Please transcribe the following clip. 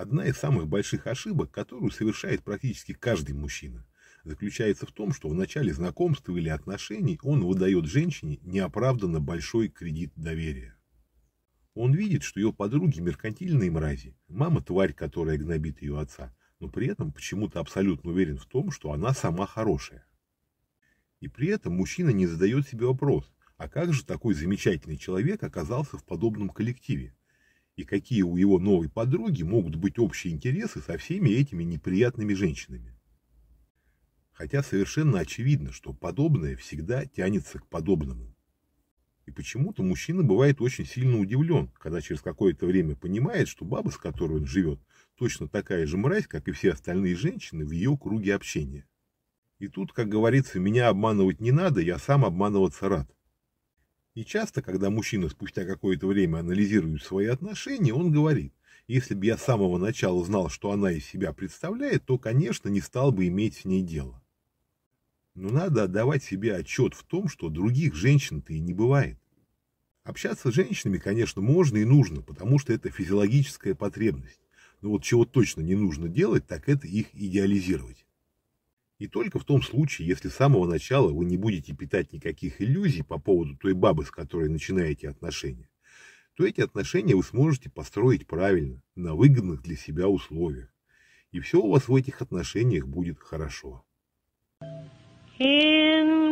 Одна из самых больших ошибок, которую совершает практически каждый мужчина, заключается в том, что в начале знакомства или отношений он выдает женщине неоправданно большой кредит доверия. Он видит, что ее подруги меркантильные мрази, мама тварь, которая гнобит ее отца, но при этом почему-то абсолютно уверен в том, что она сама хорошая. И при этом мужчина не задает себе вопрос, а как же такой замечательный человек оказался в подобном коллективе? и какие у его новой подруги могут быть общие интересы со всеми этими неприятными женщинами. Хотя совершенно очевидно, что подобное всегда тянется к подобному. И почему-то мужчина бывает очень сильно удивлен, когда через какое-то время понимает, что баба, с которой он живет, точно такая же мразь, как и все остальные женщины в ее круге общения. И тут, как говорится, меня обманывать не надо, я сам обманываться рад. И часто, когда мужчина спустя какое-то время анализирует свои отношения, он говорит, если бы я с самого начала знал, что она из себя представляет, то, конечно, не стал бы иметь с ней дело. Но надо отдавать себе отчет в том, что других женщин-то и не бывает. Общаться с женщинами, конечно, можно и нужно, потому что это физиологическая потребность. Но вот чего точно не нужно делать, так это их идеализировать. И только в том случае, если с самого начала вы не будете питать никаких иллюзий по поводу той бабы, с которой начинаете отношения, то эти отношения вы сможете построить правильно, на выгодных для себя условиях. И все у вас в этих отношениях будет хорошо. In